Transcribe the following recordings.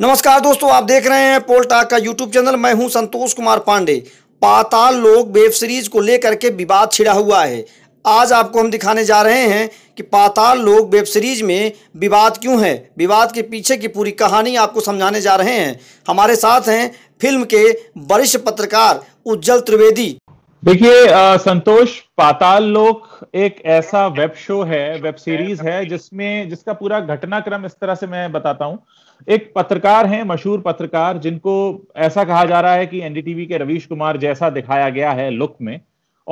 नमस्कार दोस्तों आप देख रहे हैं पोलटाक का यूट्यूब चैनल मैं हूं संतोष कुमार पांडे पाताल लोक वेब सीरीज को लेकर के विवाद छिड़ा हुआ है आज आपको हम दिखाने जा रहे हैं कि पाताल लोक वेब सीरीज में विवाद क्यों है विवाद के पीछे की पूरी कहानी आपको समझाने जा रहे हैं हमारे साथ हैं फिल्म के वरिष्ठ पत्रकार उज्जवल त्रिवेदी देखिए संतोष पाताल लोक एक ऐसा वेब शो है वेब सीरीज है जिसमें जिसका पूरा घटनाक्रम इस तरह से मैं बताता हूं एक पत्रकार हैं मशहूर पत्रकार जिनको ऐसा कहा जा रहा है कि एनडीटीवी के रवीश कुमार जैसा दिखाया गया है लुक में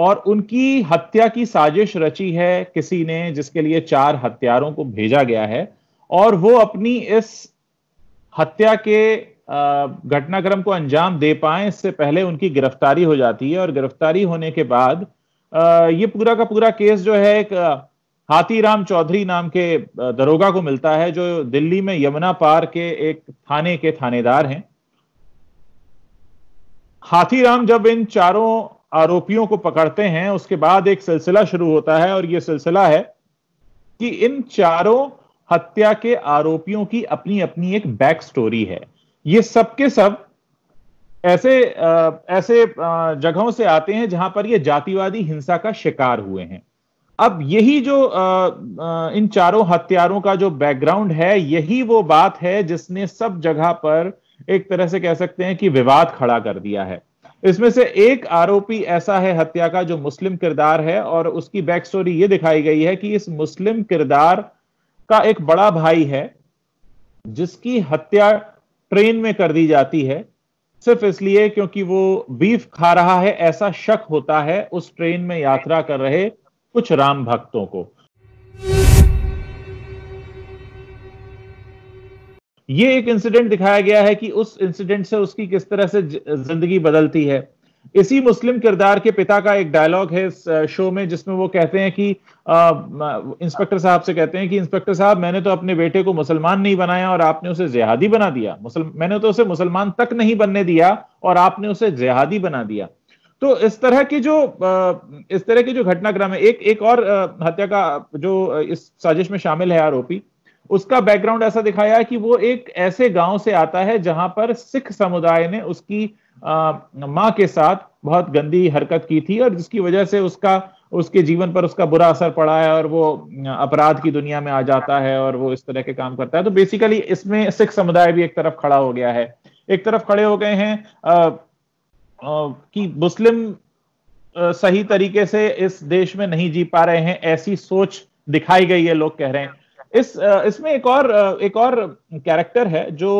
और उनकी हत्या की साजिश रची है किसी ने जिसके लिए चार हत्यारों को भेजा गया है और वो अपनी इस हत्या के घटनाक्रम को अंजाम दे पाए इससे पहले उनकी गिरफ्तारी हो जाती है और गिरफ्तारी होने के बाद ये पूरा का पूरा केस जो है एक हाथी राम चौधरी नाम के दरोगा को मिलता है जो दिल्ली में यमुना पार के एक थाने के थानेदार हैं हाथीराम जब इन चारों आरोपियों को पकड़ते हैं उसके बाद एक सिलसिला शुरू होता है और यह सिलसिला है कि इन चारों हत्या के आरोपियों की अपनी अपनी एक बैक स्टोरी है ये सब के सब ऐसे आ, ऐसे आ, जगहों से आते हैं जहां पर ये जातिवादी हिंसा का शिकार हुए हैं अब यही जो आ, इन चारों हत्यारों का जो बैकग्राउंड है यही वो बात है जिसने सब जगह पर एक तरह से कह सकते हैं कि विवाद खड़ा कर दिया है इसमें से एक आरोपी ऐसा है हत्या का जो मुस्लिम किरदार है और उसकी बैक स्टोरी ये दिखाई गई है कि इस मुस्लिम किरदार का एक बड़ा भाई है जिसकी हत्या ट्रेन में कर दी जाती है सिर्फ इसलिए क्योंकि वो बीफ खा रहा है ऐसा शक होता है उस ट्रेन में यात्रा कर रहे कुछ राम भक्तों को ये एक इंसिडेंट दिखाया गया है कि उस इंसिडेंट से उसकी किस तरह से जिंदगी बदलती है इसी मुस्लिम किरदार के पिता का एक डायलॉग है इस शो में जिसमें वो कहते हैं कि इंस्पेक्टर साहब से कहते हैं कि इंस्पेक्टर साहब मैंने तो अपने बेटे को मुसलमान नहीं बनाया और आपने उसे जिहादी बना दिया मैंने तो उसे मुसलमान तक नहीं बनने दिया और आपने उसे जिहादी बना दिया तो इस तरह की जो इस तरह की जो घटनाक्रम है एक एक और हत्या का जो इस साजिश में शामिल है आरोपी उसका बैकग्राउंड ऐसा दिखाया है कि वो एक ऐसे गांव से आता है जहां पर सिख समुदाय ने उसकी माँ के साथ बहुत गंदी हरकत की थी और जिसकी वजह से उसका उसके जीवन पर उसका बुरा असर पड़ा है और वो अपराध की दुनिया में आ जाता है और वो इस तरह के काम करता है तो बेसिकली इसमें सिख समुदाय भी एक तरफ खड़ा हो गया है एक तरफ खड़े हो गए हैं आ, आ, कि मुस्लिम सही तरीके से इस देश में नहीं जी पा रहे हैं ऐसी सोच दिखाई गई है लोग कह रहे हैं इस इसमें एक और एक और कैरेक्टर है जो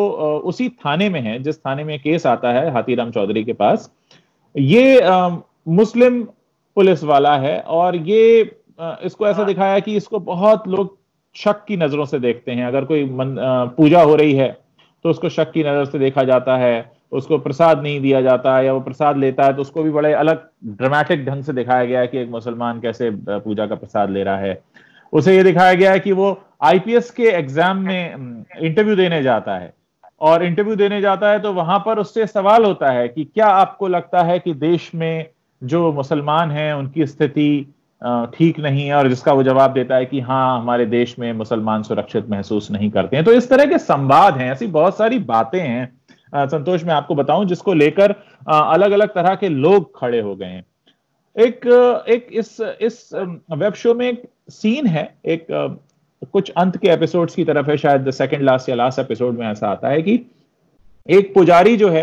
उसी थाने में है जिस थाने में केस आता है हाथीराम चौधरी के पास ये मुस्लिम पुलिस वाला है और ये इसको ऐसा हाँ। दिखाया कि इसको बहुत लोग शक की नजरों से देखते हैं अगर कोई मन, पूजा हो रही है तो उसको शक की नजर से देखा जाता है उसको प्रसाद नहीं दिया जाता है या वो प्रसाद लेता है तो उसको भी बड़े अलग ड्रामेटिक ढंग से दिखाया गया है कि एक मुसलमान कैसे पूजा का प्रसाद ले रहा है उसे ये दिखाया गया है कि वो आईपीएस के एग्जाम में इंटरव्यू mm, देने जाता है और इंटरव्यू देने जाता है तो वहां पर उससे सवाल होता है कि क्या आपको लगता है कि देश में जो मुसलमान हैं उनकी स्थिति ठीक नहीं है और जिसका वो जवाब देता है कि हाँ हमारे देश में मुसलमान सुरक्षित महसूस नहीं करते हैं तो इस तरह के संवाद हैं ऐसी बहुत सारी बातें हैं संतोष मैं आपको बताऊं जिसको लेकर अलग अलग तरह के लोग खड़े हो गए हैं एक एक इस इस वेब शो में एक सीन है एक कुछ अंत के एपिसोड्स की तरफ है शायद द सेकंड लास्ट या लास्ट एपिसोड में ऐसा आता है कि एक पुजारी जो है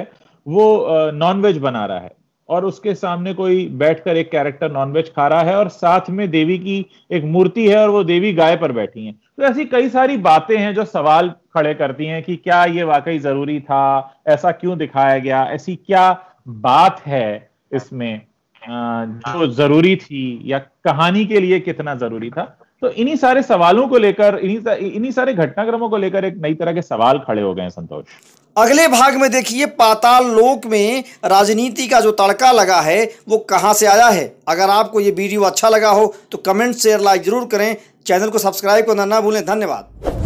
वो नॉनवेज बना रहा है और उसके सामने कोई बैठकर एक कैरेक्टर नॉनवेज खा रहा है और साथ में देवी की एक मूर्ति है और वो देवी गाय पर बैठी है तो ऐसी कई सारी बातें हैं जो सवाल खड़े करती हैं कि क्या ये वाकई जरूरी था ऐसा क्यों दिखाया गया ऐसी क्या बात है इसमें जो जरूरी थी या कहानी के लिए कितना जरूरी था तो इन्हीं सारे सवालों को लेकर इन्हीं सारे घटनाक्रमों को लेकर एक नई तरह के सवाल खड़े हो गए संतोष अगले भाग में देखिए पाताल लोक में राजनीति का जो तड़का लगा है वो कहाँ से आया है अगर आपको ये वीडियो अच्छा लगा हो तो कमेंट शेयर लाइक जरूर करें चैनल को सब्सक्राइब करना ना भूलें धन्यवाद